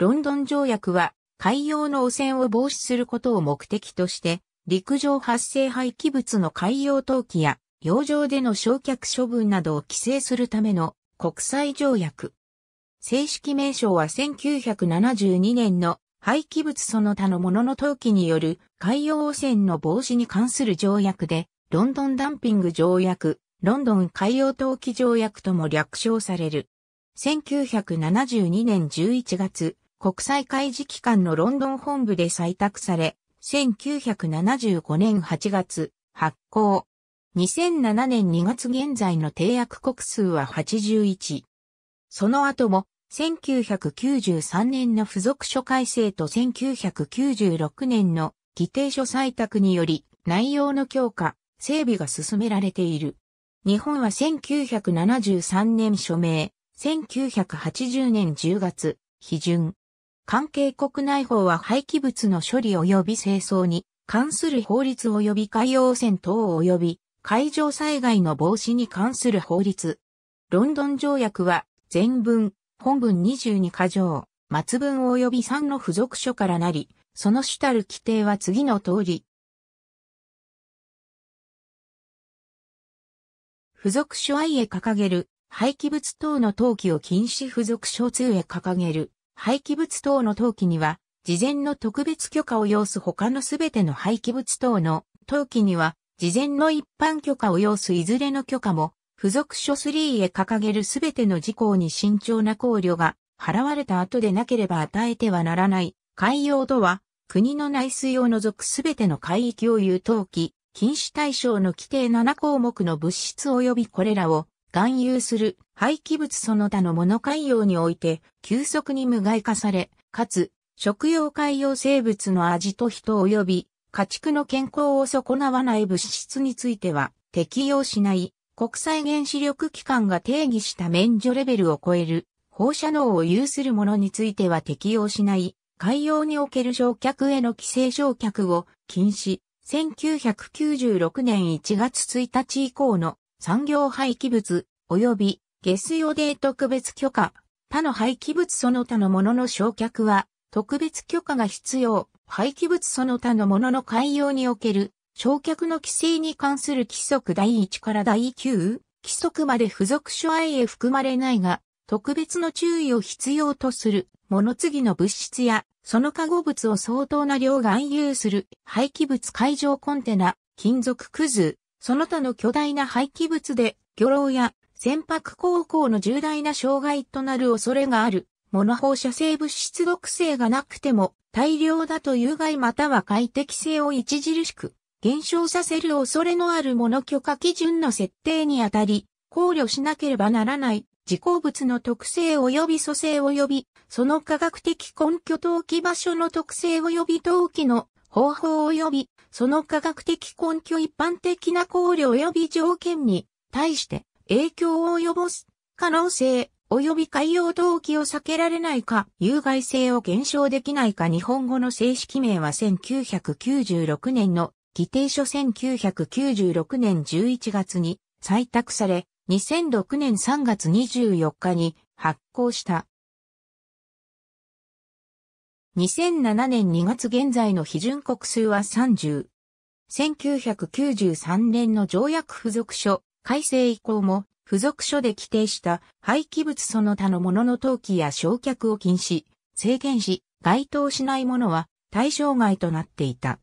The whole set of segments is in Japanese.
ロンドン条約は海洋の汚染を防止することを目的として、陸上発生廃棄物の海洋投棄や洋上での焼却処分などを規制するための国際条約。正式名称は1972年の廃棄物その他のものの投棄による海洋汚染の防止に関する条約で、ロンドンダンピング条約、ロンドン海洋投棄条約とも略称される。1972年11月、国際開示機関のロンドン本部で採択され、1975年8月、発行。2007年2月現在の締約国数は81。その後も、1993年の付属書改正と1996年の議定書採択により、内容の強化、整備が進められている。日本は1973年署名、1980年10月、批准。関係国内法は廃棄物の処理及び清掃に関する法律及び海洋汚染等及び海上災害の防止に関する法律。ロンドン条約は全文、本文22箇条、末文及び3の付属書からなり、その主たる規定は次の通り。付属書 I へ掲げる、廃棄物等の登記を禁止付属書2へ掲げる、廃棄物等の登記には、事前の特別許可を要す他のすべての廃棄物等の登記には、事前の一般許可を要すいずれの許可も、付属書3へ掲げるすべての事項に慎重な考慮が払われた後でなければ与えてはならない。海洋とは、国の内水を除くすべての海域を有登記、禁止対象の規定7項目の物質及びこれらを含有する廃棄物その他の物海洋において急速に無害化され、かつ食用海洋生物の味と人及び家畜の健康を損なわない物質については適用しない国際原子力機関が定義した免除レベルを超える放射能を有するものについては適用しない海洋における焼却への規制焼却を禁止。1996年1月1日以降の産業廃棄物及び月曜デー特別許可。他の廃棄物その他のものの焼却は、特別許可が必要。廃棄物その他のものの海洋における、焼却の規制に関する規則第1から第9、規則まで付属書愛へ含まれないが、特別の注意を必要とする、物次の物質や、その化合物を相当な量含有する、廃棄物海上コンテナ、金属クズ、その他の巨大な廃棄物で、魚老や船舶航行の重大な障害となる恐れがある。モノ放射性物質毒性がなくても大量だと有害または快適性を著しく減少させる恐れのあるもの許可基準の設定にあたり考慮しなければならない事項物の特性及び組成及びその科学的根拠登記場所の特性及び登記の方法及びその科学的根拠一般的な考慮及び条件に対して影響を及ぼす可能性及び海洋投機を避けられないか、有害性を減少できないか日本語の正式名は1996年の議定書1996年11月に採択され、2006年3月24日に発行した。2007年2月現在の批准国数は30。1993年の条約付属書改正以降も、付属書で規定した廃棄物その他のものの投棄や焼却を禁止、制限し、該当しないものは対象外となっていた。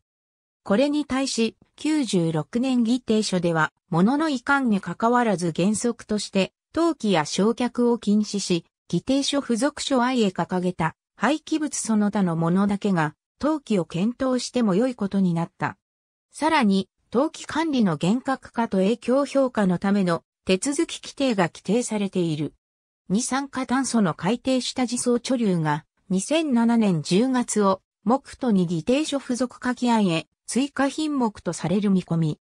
これに対し、96年議定書では、物の遺憾に関わらず原則として、投棄や焼却を禁止し、議定書付属書愛へ掲げた、廃棄物その他のものだけが、投棄を検討しても良いことになった。さらに、登記管理の厳格化と影響評価のための手続き規定が規定されている。二酸化炭素の改定した自走貯留が2007年10月を目途に議定書付属書き合へ追加品目とされる見込み。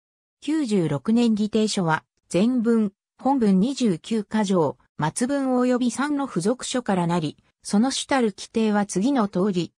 96年議定書は全文、本文29箇条、末文及び3の付属書からなり、その主たる規定は次の通り、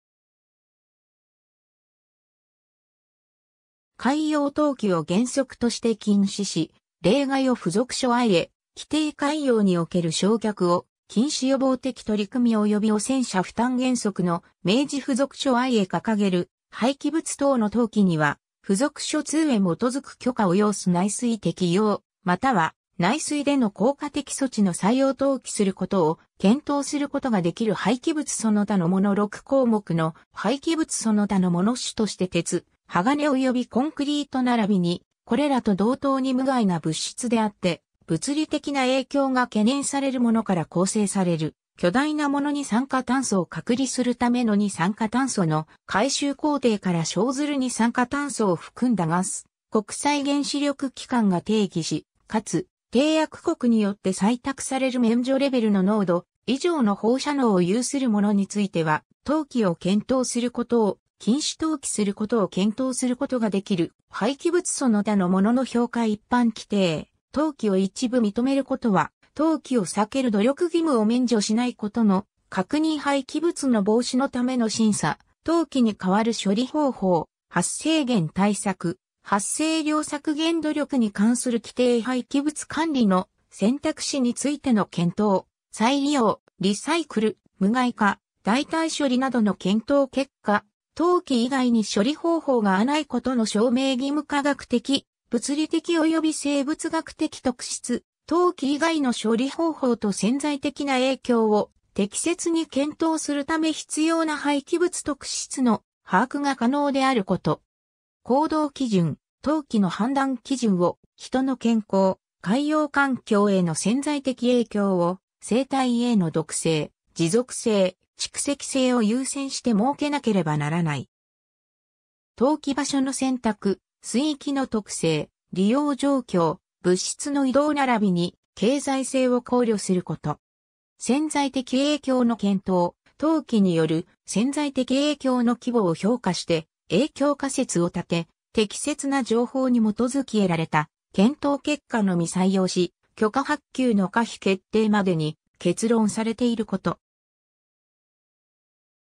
海洋投棄を原則として禁止し、例外を付属所愛へ、規定海洋における焼却を、禁止予防的取り組み及び汚染者負担原則の明治付属所愛へ掲げる廃棄物等の投棄には、付属所通へ基づく許可を要す内水適用、または内水での効果的措置の採用投棄することを検討することができる廃棄物その他のもの6項目の廃棄物その他のもの種として鉄、鋼及びコンクリート並びに、これらと同等に無害な物質であって、物理的な影響が懸念されるものから構成される。巨大なものに酸化炭素を隔離するための二酸化炭素の回収工程から生ずる二酸化炭素を含んだガス、国際原子力機関が定義し、かつ、締約国によって採択される免除レベルの濃度以上の放射能を有するものについては、登記を検討することを禁止登記することを検討することができる廃棄物その他のものの評価一般規定、登記を一部認めることは、登記を避ける努力義務を免除しないことの確認廃棄物の防止のための審査、登記に代わる処理方法、発生源対策、発生量削減努力に関する規定廃棄物管理の選択肢についての検討、再利用、リサイクル、無害化、代替処理などの検討結果、陶器以外に処理方法がないことの証明義務科学的、物理的及び生物学的特質、陶器以外の処理方法と潜在的な影響を適切に検討するため必要な廃棄物特質の把握が可能であること。行動基準、陶器の判断基準を人の健康、海洋環境への潜在的影響を生態への毒性、持続性、蓄積性を優先して設けなければならない。投機場所の選択、水域の特性、利用状況、物質の移動並びに経済性を考慮すること。潜在的影響の検討、投機による潜在的影響の規模を評価して影響仮説を立て、適切な情報に基づき得られた検討結果のみ採用し、許可発給の可否決定までに結論されていること。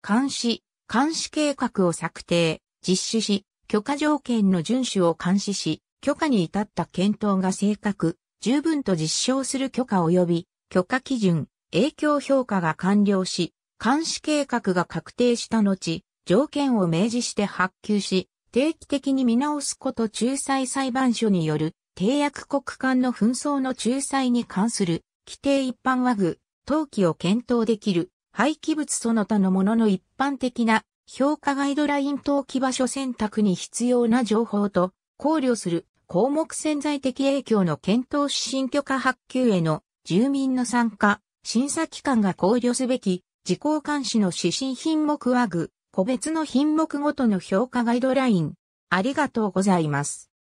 監視、監視計画を策定、実施し、許可条件の遵守を監視し、許可に至った検討が正確、十分と実証する許可及び、許可基準、影響評価が完了し、監視計画が確定した後、条件を明示して発給し、定期的に見直すこと仲裁裁判所による、締約国間の紛争の仲裁に関する、規定一般和具、登記を検討できる、廃棄物その他のものの一般的な評価ガイドライン登記場所選択に必要な情報と考慮する項目潜在的影響の検討指針許可発給への住民の参加、審査機関が考慮すべき事項監視の指針品目は具、個別の品目ごとの評価ガイドライン。ありがとうございます。